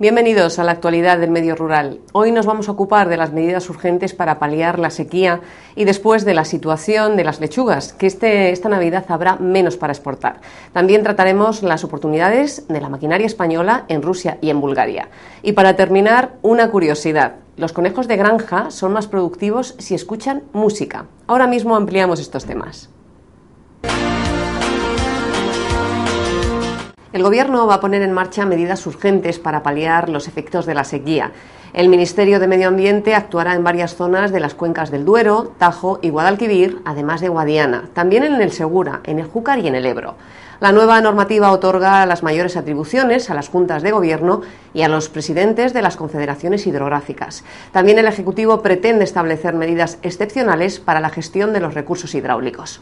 Bienvenidos a la actualidad del medio rural. Hoy nos vamos a ocupar de las medidas urgentes para paliar la sequía y después de la situación de las lechugas, que este, esta Navidad habrá menos para exportar. También trataremos las oportunidades de la maquinaria española en Rusia y en Bulgaria. Y para terminar, una curiosidad. Los conejos de granja son más productivos si escuchan música. Ahora mismo ampliamos estos temas. El Gobierno va a poner en marcha medidas urgentes para paliar los efectos de la sequía. El Ministerio de Medio Ambiente actuará en varias zonas de las cuencas del Duero, Tajo y Guadalquivir, además de Guadiana, también en el Segura, en el Júcar y en el Ebro. La nueva normativa otorga las mayores atribuciones a las juntas de gobierno y a los presidentes de las confederaciones hidrográficas. También el Ejecutivo pretende establecer medidas excepcionales para la gestión de los recursos hidráulicos.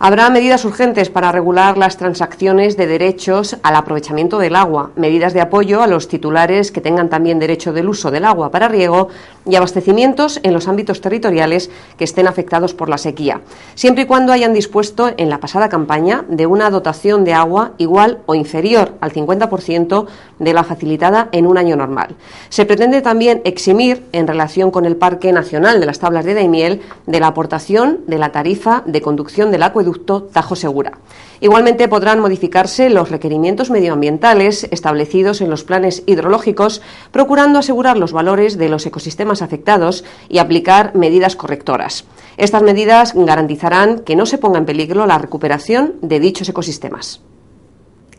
Habrá medidas urgentes para regular las transacciones de derechos al aprovechamiento del agua, medidas de apoyo a los titulares que tengan también derecho del uso del agua para riego y abastecimientos en los ámbitos territoriales que estén afectados por la sequía, siempre y cuando hayan dispuesto en la pasada campaña de una dotación de agua igual o inferior al 50% de la facilitada en un año normal. Se pretende también eximir, en relación con el Parque Nacional de las Tablas de Daimiel, de la aportación de la tarifa de conducción del agua producto Tajo Segura. Igualmente podrán modificarse los requerimientos medioambientales establecidos en los planes hidrológicos, procurando asegurar los valores de los ecosistemas afectados y aplicar medidas correctoras. Estas medidas garantizarán que no se ponga en peligro la recuperación de dichos ecosistemas.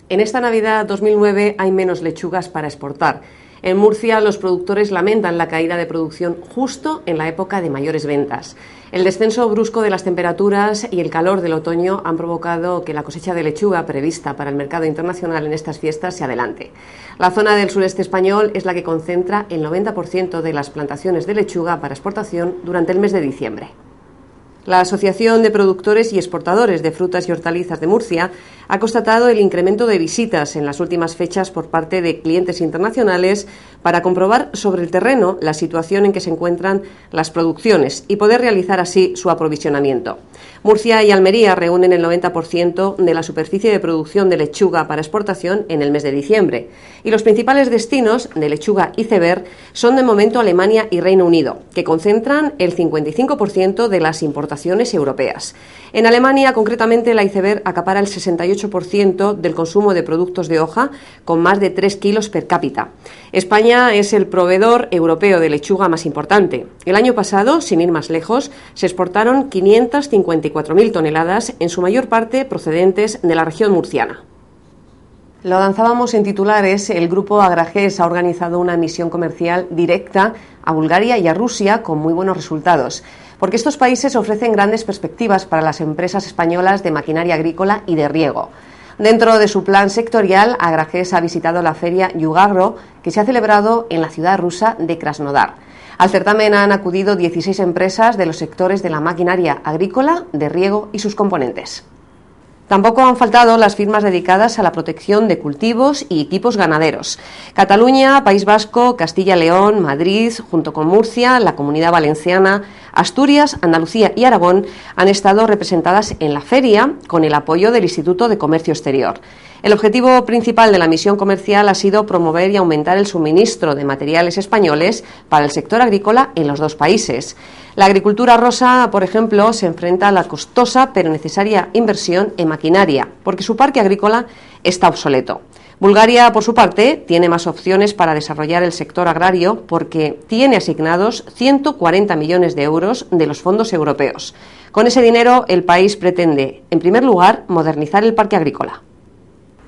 En esta Navidad 2009 hay menos lechugas para exportar. En Murcia, los productores lamentan la caída de producción justo en la época de mayores ventas. El descenso brusco de las temperaturas y el calor del otoño han provocado que la cosecha de lechuga prevista para el mercado internacional en estas fiestas se adelante. La zona del sureste español es la que concentra el 90% de las plantaciones de lechuga para exportación durante el mes de diciembre. La Asociación de Productores y Exportadores de Frutas y Hortalizas de Murcia ha constatado el incremento de visitas en las últimas fechas por parte de clientes internacionales para comprobar sobre el terreno la situación en que se encuentran las producciones y poder realizar así su aprovisionamiento. Murcia y Almería reúnen el 90% de la superficie de producción de lechuga para exportación en el mes de diciembre y los principales destinos de lechuga y ceber son de momento Alemania y Reino Unido, que concentran el 55% de las importaciones europeas. En Alemania, concretamente, la iceberg acapara el 68% ciento del consumo de productos de hoja, con más de 3 kilos per cápita. España es el proveedor europeo de lechuga más importante. El año pasado, sin ir más lejos, se exportaron 554.000 toneladas, en su mayor parte procedentes de la región murciana. Lo lanzábamos en titulares, el grupo Agrages ha organizado una misión comercial directa a Bulgaria y a Rusia con muy buenos resultados porque estos países ofrecen grandes perspectivas para las empresas españolas de maquinaria agrícola y de riego. Dentro de su plan sectorial, Agrajes ha visitado la feria Yugagro, que se ha celebrado en la ciudad rusa de Krasnodar. Al certamen han acudido 16 empresas de los sectores de la maquinaria agrícola, de riego y sus componentes. Tampoco han faltado las firmas dedicadas a la protección de cultivos y equipos ganaderos. Cataluña, País Vasco, Castilla-León, Madrid, junto con Murcia, la Comunidad Valenciana, Asturias, Andalucía y Aragón han estado representadas en la feria con el apoyo del Instituto de Comercio Exterior. El objetivo principal de la misión comercial ha sido promover y aumentar el suministro de materiales españoles para el sector agrícola en los dos países. La agricultura rosa, por ejemplo, se enfrenta a la costosa pero necesaria inversión en maquinaria, porque su parque agrícola está obsoleto. Bulgaria, por su parte, tiene más opciones para desarrollar el sector agrario porque tiene asignados 140 millones de euros de los fondos europeos. Con ese dinero, el país pretende, en primer lugar, modernizar el parque agrícola.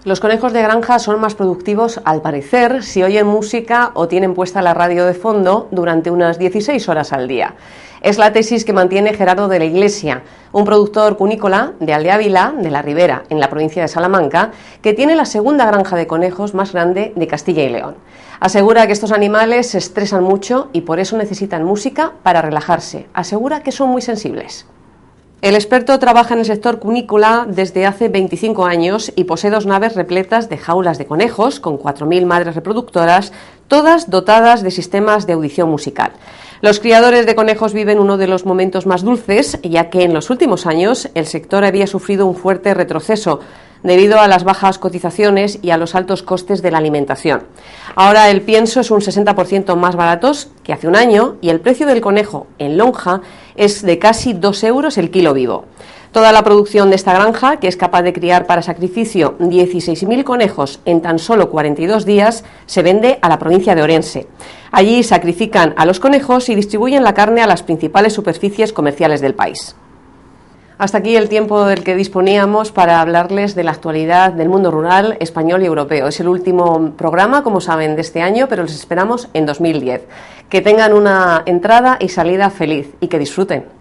Los conejos de granja son más productivos, al parecer, si oyen música o tienen puesta la radio de fondo durante unas 16 horas al día. Es la tesis que mantiene Gerardo de la Iglesia, un productor cunícola de Aldeávila, de la Ribera, en la provincia de Salamanca, que tiene la segunda granja de conejos más grande de Castilla y León. Asegura que estos animales se estresan mucho y por eso necesitan música para relajarse. Asegura que son muy sensibles. El experto trabaja en el sector cunícola desde hace 25 años y posee dos naves repletas de jaulas de conejos con 4.000 madres reproductoras, todas dotadas de sistemas de audición musical. Los criadores de conejos viven uno de los momentos más dulces, ya que en los últimos años el sector había sufrido un fuerte retroceso debido a las bajas cotizaciones y a los altos costes de la alimentación. Ahora el pienso es un 60% más barato que hace un año y el precio del conejo en lonja es de casi 2 euros el kilo vivo. Toda la producción de esta granja, que es capaz de criar para sacrificio 16.000 conejos en tan solo 42 días, se vende a la provincia de Orense. Allí sacrifican a los conejos y distribuyen la carne a las principales superficies comerciales del país. Hasta aquí el tiempo del que disponíamos para hablarles de la actualidad del mundo rural español y europeo. Es el último programa, como saben, de este año, pero los esperamos en 2010. Que tengan una entrada y salida feliz y que disfruten.